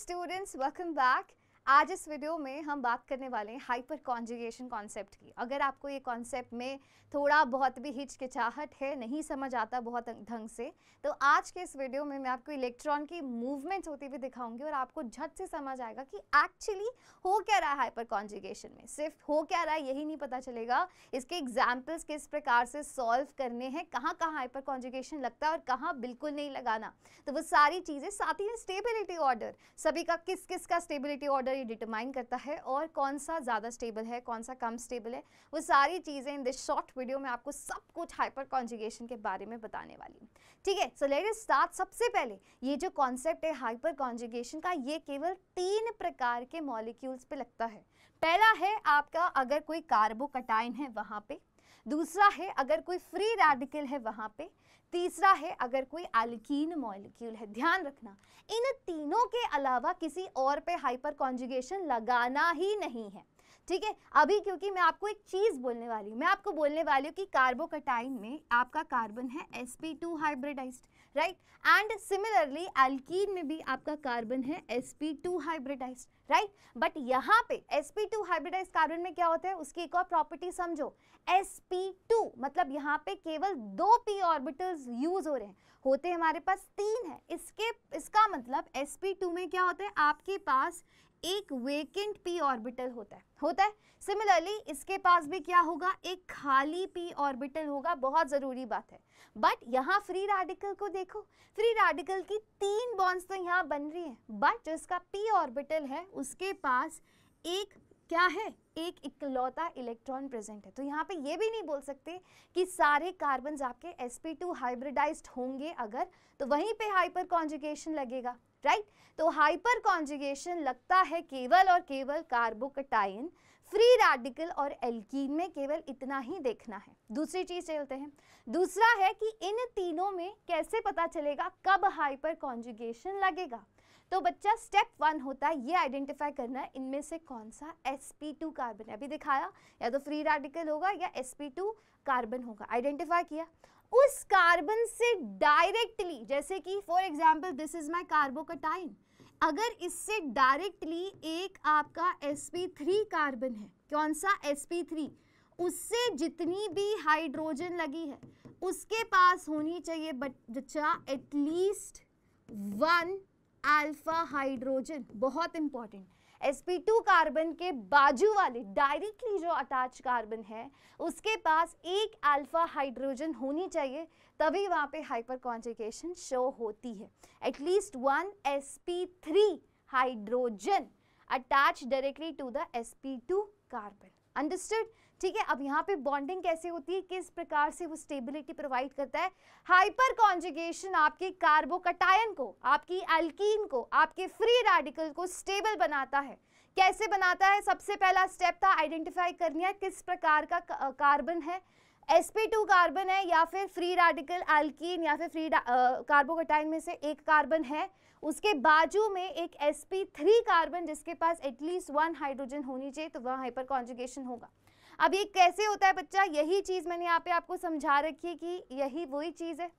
students, welcome back. आज इस video में हम बात करने वाले हैं हाइपर कॉन्जुगेशन कॉन्सेप्ट की अगर आपको ये कॉन्सेप्ट में थोड़ा बहुत भी हिचकिचाहट है नहीं समझ आता बहुत ढंग से तो आज के इस वीडियो में मैं आपको इलेक्ट्रॉन की मूवमेंट होती हुई दिखाऊंगी और आपको झट से समझ आएगा कि एक्चुअली हो क्या रहा है हाइपर कॉन्जुगेशन में सिर्फ हो क्या रहा है यही नहीं पता चलेगा इसके एग्जाम्पल्स किस प्रकार से सॉल्व करने हैं कहाँ कहाँ हाइपर कॉन्जुगेशन लगता है और कहाँ बिल्कुल नहीं लगाना तो वो सारी चीज़ें साथ ही स्टेबिलिटी ऑर्डर सभी का किस किस का स्टेबिलिटी ऑर्डर ये डिटरमाइन करता है और कौन सा ज़्यादा स्टेबल है कौन सा कम स्टेबल है वो सारी चीज़ें इन दिस शॉर्ट वीडियो में आपको सब कुछ हाइपर कॉन्जुगेशन के बारे में बताने वाली हूँ ठीक है सो लेट स्टार्ट सबसे पहले ये जो कॉन्सेप्ट है हाइपर कॉन्जुगेशन का ये केवल तीन प्रकार के मॉलिक्यूल्स पर लगता है पहला है आपका अगर कोई कार्बोकटाइन है वहाँ पे दूसरा है अगर कोई फ्री रेडिकल है वहाँ पे तीसरा है अगर कोई एल्कीन मॉलिक्यूल है ध्यान रखना इन तीनों के अलावा किसी और पे हाइपर कॉन्जुगेशन लगाना ही नहीं है ठीक है अभी क्योंकि मैं आपको एक चीज़ बोलने वाली हूँ मैं आपको बोलने वाली हूँ कि कार्बोकटाइन में आपका कार्बन है S P two hybridized right and similarly alkene में भी आपका कार्बन है S P two hybridized right but यहाँ पे S P two hybridize carbon में क्या होता है उसकी एक और प्रॉपर्टी समझो एस पी टू मतलब यहाँ पे केवल दो पी ऑर्बिटल्स यूज हो रहे हैं होते हमारे पास तीन है इसके इसका मतलब sp2 में क्या होता है आपके पास एक वेकेंट पी ऑर्बिटल होता है होता है सिमिलरली इसके पास भी क्या होगा एक खाली पी ऑर्बिटल होगा बहुत ज़रूरी बात है बट यहाँ फ्री रेडिकल को देखो फ्री रेडिकल की तीन बॉन्ड्स तो यहाँ बन रही हैं बट जो इसका पी ऑर्बिटल है उसके पास एक क्या है एक इकलौता इलेक्ट्रॉन प्रेजेंट है तो यहाँ पे ये भी नहीं बोल सकते कि सारे कार्बन आपके sp2 हाइब्रिडाइज्ड होंगे अगर तो वहीं पे हाइपर कॉन्जुगेशन लगेगा राइट तो हाइपर कॉन्जुगेशन लगता है केवल और केवल कार्बोकटाइन फ्री रेडिकल और एल्कीन में केवल इतना ही देखना है दूसरी चीज चलते हैं दूसरा है कि इन तीनों में कैसे पता चलेगा कब हाइपर कॉन्जुगेशन लगेगा तो बच्चा स्टेप वन होता है ये आइडेंटिफाई करना है इनमें से कौन सा sp2 कार्बन है अभी दिखाया या तो फ्री रेडिकल होगा या sp2 कार्बन होगा आइडेंटिफाई किया उस कार्बन से डायरेक्टली जैसे कि for example this is my carbocation अगर इससे डायरेक्टली एक आपका sp3 कार्बन है कौन सा sp3 उससे जितनी भी हाइड्रोजन लगी है उसके पास होनी चाहिए बट बच्चा एटलीस्ट वन अल्फा हाइड्रोजन बहुत इंपॉर्टेंट sp2 कार्बन के बाजू वाले डायरेक्टली जो अटैच कार्बन है उसके पास एक अल्फा हाइड्रोजन होनी चाहिए तभी वहाँ पे हाइपर कॉन्जिकेशन शो होती है at least one sp3 hydrogen attach directly to the sp2 carbon understood ठीक है अब यहाँ पे बॉन्डिंग कैसे होती है किस प्रकार से वो स्टेबिलिटी प्रोवाइड करता है हाइपर कॉन्जुगेशन आपके कार्बोकटायन को आपकी एल्कीन को आपके फ्री रेडिकल को स्टेबल बनाता है कैसे बनाता है सबसे पहला स्टेप था आइडेंटिफाई करनी है किस प्रकार का कार्बन है sp2 कार्बन है या फिर फ्री रेडिकल एल्कीन या फिर फ्री कार्बोकटाइन में से एक कार्बन है उसके बाजू में एक sp3 कार्बन जिसके पास एटलीस्ट वन हाइड्रोजन होनी चाहिए तो वह हाइपर कॉन्जुगेशन होगा अब ये कैसे होता है बच्चा यही चीज़ मैंने यहाँ पे आपको समझा रखी है कि यही वही चीज़ है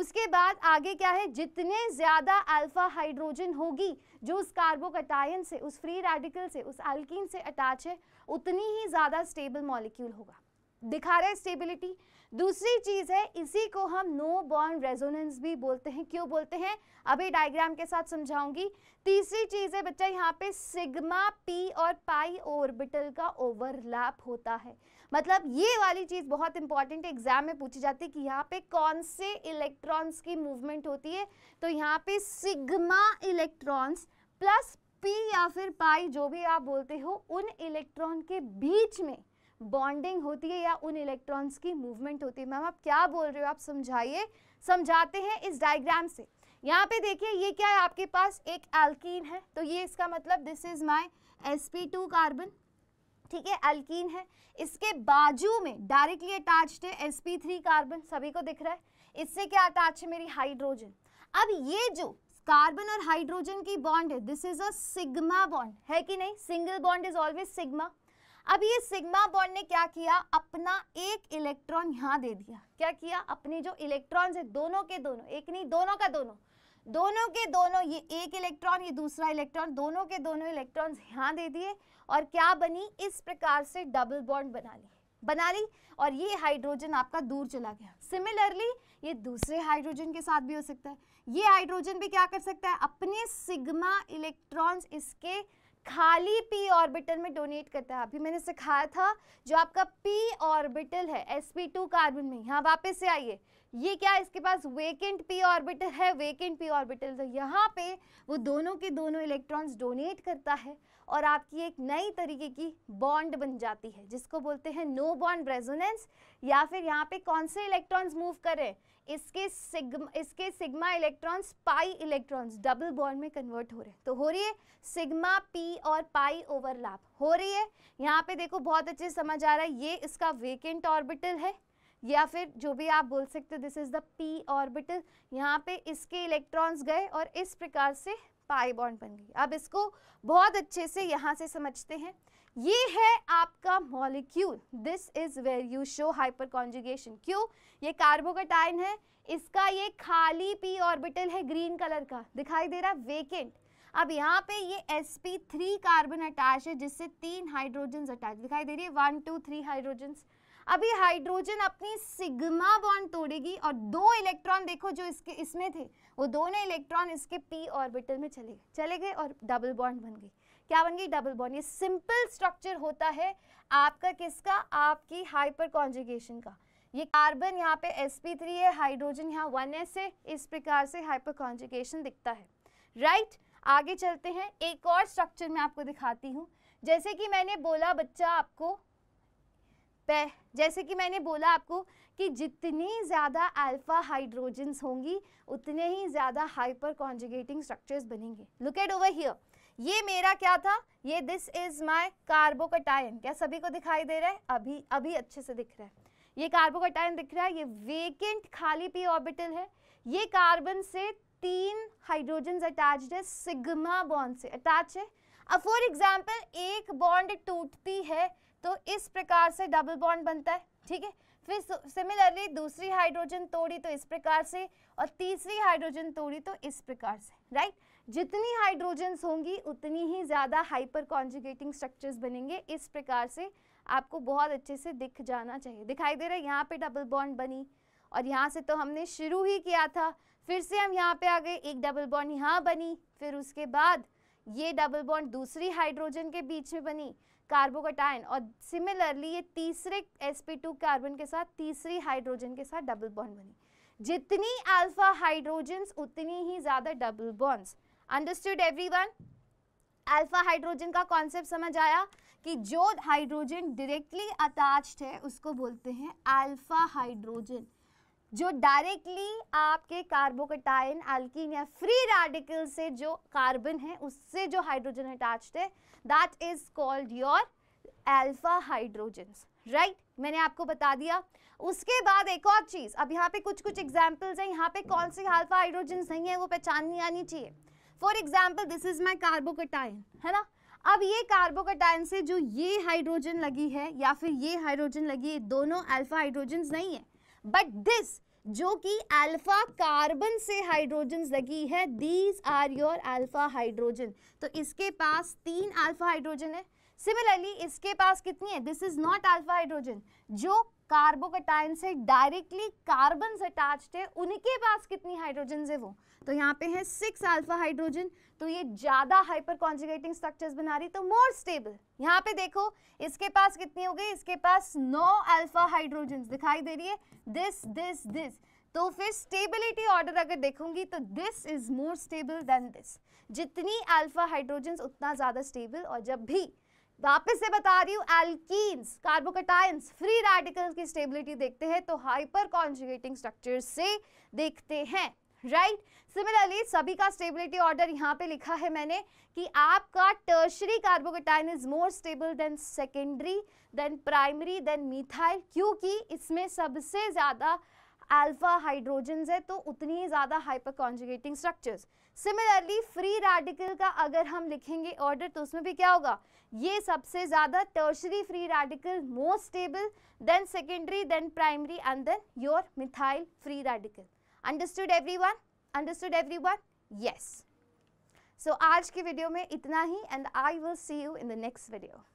उसके बाद आगे क्या है जितने ज़्यादा अल्फ़ा हाइड्रोजन होगी जो उस कार्बोकटायन से उस फ्री रेडिकल से उस अल्किन से अटैच है उतनी ही ज़्यादा स्टेबल मॉलिक्यूल होगा दिखा रहा है स्टेबिलिटी दूसरी चीज़ है इसी को हम नो बॉन्ड रेजोनेंस भी बोलते हैं क्यों बोलते हैं अभी डायग्राम के साथ समझाऊंगी तीसरी चीज़ है बच्चा यहाँ पे सिग्मा पी और पाई ऑर्बिटल का ओवरलैप होता है मतलब ये वाली चीज़ बहुत इंपॉर्टेंट एग्जाम में पूछी जाती है कि यहाँ पे कौन से इलेक्ट्रॉन्स की मूवमेंट होती है तो यहाँ पे सिग्मा इलेक्ट्रॉन्स प्लस पी या फिर पाई जो भी आप बोलते हो उन इलेक्ट्रॉन के बीच में बॉन्डिंग होती है या उन इलेक्ट्रॉन्स की मूवमेंट होती है मैम आप क्या बोल रहे हो आप समझाइए समझाते हैं इस डायग्राम से यहाँ पे देखिए ये क्या है आपके पास एक एल्कीन है तो ये इसका मतलब this is my S carbon ठीक है एल्कीन है इसके बाजू में डायरेक्टली अटैच्ड है एस कार्बन सभी को दिख रहा है इससे क्या अटैच है मेरी हाइड्रोजन अब ये जो कार्बन और हाइड्रोजन की बॉन्ड है this is a sigma bond है कि नहीं single bond is always sigma अब ये सिग्मा बॉन्ड ने क्या किया अपना एक इलेक्ट्रॉन यहाँ दे दिया क्या किया अपने जो इलेक्ट्रॉन है दोनों के दोनों एक नहीं दोनों का दोनों दोनों के दोनों ये एक इलेक्ट्रॉन ये दूसरा इलेक्ट्रॉन दोनों के दोनों इलेक्ट्रॉन्स यहाँ दे दिए और क्या बनी इस प्रकार से डबल बॉन्ड बना ली बना ली और ये हाइड्रोजन आपका दूर चला गया सिमिलरली ये दूसरे हाइड्रोजन के साथ भी हो सकता है ये हाइड्रोजन भी क्या कर सकता है अपने सिग्मा इलेक्ट्रॉन्स इसके खाली पी ऑर्बिटल में डोनेट करता है अभी मैंने सिखाया था जो आपका पी ऑर्बिटल है sp2 कार्बन में यहाँ वापस से आइए ये क्या इसके पास वेकेंट पी ऑर्बिटल है वेकेंट पी ऑर्बिटल तो यहाँ पे वो दोनों के दोनों इलेक्ट्रॉन्स डोनेट करता है और आपकी एक नई तरीके की बॉन्ड बन जाती है जिसको बोलते हैं नो बॉन्ड रेजोनेंस या फिर यहाँ पे कौन से इलेक्ट्रॉन्स मूव करें इसके सिग्मा इसके sigma electrons pi electrons double bond में कन्वर्ट हो रहे हैं तो हो रही है सिग्मा पी और पाई ओवरलैप हो रही है यहाँ पे देखो बहुत अच्छे समझ आ रहा है ये इसका वेकेंट ऑर्बिटल है या फिर जो भी आप बोल सकते हो this is the P orbital यहाँ पे इसके इलेक्ट्रॉन्स गए और इस प्रकार से पाई बॉन्ड बन गई अब इसको बहुत अच्छे से यहाँ से समझते हैं ये है आपका molecule this is where you show hyperconjugation क्यों ये कार्बोकटाइन है इसका ये खाली पी ऑर्बिटल है ग्रीन कलर का दिखाई दे रहा है वेकेंट अब यहाँ पे ये S P three carbon attach है जिससे तीन हाइड्रोजन अटैच दिखाई दे रही है वन टू थ्री हाइड्रोजन्स अभी हाइड्रोजन अपनी सिग्मा बॉन्ड तोड़ेगी और दो इलेक्ट्रॉन देखो जो इसके इसमें थे वो दोनों इलेक्ट्रॉन इसके पी ऑर्बिटल में चले गए चले गए और डबल बॉन्ड बन गई क्या बन गई डबल बॉन्ड ये सिंपल स्ट्रक्चर होता है आपका किसका आपकी हाइपर कॉन्जुगेशन का ये कार्बन यहाँ पे sp3 है हाइड्रोजन यहाँ वन एस है इस प्रकार से हाइपर कॉन्जुगेशन दिखता है राइट right? आगे चलते हैं एक और स्ट्रक्चर में आपको दिखाती हूँ जैसे कि मैंने बोला बच्चा आपको जैसे कि मैंने बोला आपको कि जितनी ज़्यादा अल्फ़ा हाइड्रोजन्स होंगी उतने ही ज़्यादा हाइपर कॉन्जुगेटिंग स्ट्रक्चर्स बनेंगे लुक एट ओवर हियर ये मेरा क्या था ये दिस इज़ माय कार्बोकटायन क्या सभी को दिखाई दे रहा है अभी अभी अच्छे से दिख रहा है ये कार्बोकटायन दिख रहा है ये वेकेंट खाली पी ऑर्बिटल है ये कार्बन से तीन हाइड्रोजन अटैच है सिग्मा बॉन्ड से अटैच है अब फॉर एग्जाम्पल एक बॉन्ड टूटती है तो इस प्रकार से डबल बॉन्ड बनता है ठीक है फिर सिमिलरली दूसरी हाइड्रोजन तोड़ी तो इस प्रकार से और तीसरी हाइड्रोजन तोड़ी तो इस प्रकार से राइट जितनी हाइड्रोजन्स होंगी उतनी ही ज़्यादा हाइपर कॉन्जुगेटिंग स्ट्रक्चर्स बनेंगे इस प्रकार से आपको बहुत अच्छे से दिख जाना चाहिए दिखाई दे रहा है यहाँ पे डबल बॉन्ड बनी और यहाँ से तो हमने शुरू ही किया था फिर से हम यहाँ पे आ गए एक डबल बॉन्ड यहाँ बनी फिर उसके बाद ये डबल बॉन्ड दूसरी हाइड्रोजन के बीच में बनी कार्बोकटाइन और सिमिलरली ये तीसरे sp2 कार्बन के साथ तीसरी हाइड्रोजन के साथ डबल बॉन्ड बनी जितनी अल्फा हाइड्रोजन्स उतनी ही ज़्यादा double bonds understood everyone alpha hydrogen का कॉन्सेप्ट समझ आया कि जो हाइड्रोजन डायरेक्टली अटैच्ड है उसको बोलते हैं अल्फा हाइड्रोजन जो डायरेक्टली आपके कार्बोकटाइन अल्किन या फ्री रेडिकल से जो कार्बन है उससे जो हाइड्रोजन अटैच्ड है that is called your alpha hydrogens right मैंने आपको बता दिया उसके बाद एक और चीज़ अब यहाँ पे कुछ कुछ एग्जाम्पल्स हैं यहाँ पे कौन से अल्फा हाइड्रोजन नहीं है वो पहचाननी आनी चाहिए for example this is my carbocation है ना अब ये कार्बोकटाइन से जो ये हाइड्रोजन लगी है या फिर ये हाइड्रोजन लगी है दोनों अल्फा हाइड्रोजन नहीं है बट दिस जो कि अल्फा कार्बन से हाइड्रोजन लगी है these are your alpha hydrogen तो इसके पास तीन अल्फा हाइड्रोजन है सिमिलरली इसके पास कितनी है this is not alpha hydrogen जो कार्बोकटाइन से डायरेक्टली कार्बन अटैच्ड है उनके पास कितनी हाइड्रोजन है वो तो यहाँ पे है सिक्स अल्फा हाइड्रोजन तो ये ज़्यादा हाइपर कॉन्जुगेटिंग स्ट्रक्चर्स बना रही तो मोर स्टेबल यहाँ पे देखो इसके पास कितनी हो गई इसके पास नौ अल्फा हाइड्रोजन दिखाई दे रही है दिस दिस दिस तो फिर स्टेबिलिटी ऑर्डर अगर देखूंगी तो this is more stable than this जितनी अल्फा हाइड्रोजन उतना ज़्यादा स्टेबल और जब भी वापस से बता रही हूँ एल्कीन्स कार्बोकटाइंस फ्री रेडिकल्स की स्टेबिलिटी देखते हैं तो हाइपर कॉन्जुगेटिंग स्ट्रक्चर से देखते हैं राइट right? सिमिलरली सभी का स्टेबिलिटी ऑर्डर यहाँ पे लिखा है मैंने कि आपका tertiary carbocation is more stable than secondary than primary than methyl क्योंकि इसमें सबसे ज़्यादा अल्फा हाइड्रोजन्स है तो उतनी ज़्यादा hyperconjugating structures similarly free radical का अगर हम लिखेंगे ऑर्डर तो उसमें भी क्या होगा ये सबसे ज़्यादा tertiary free radical most stable than secondary than primary and then your methyl free radical understood everyone understood everyone yes so आज के वीडियो में इतना ही and I will see you in the next video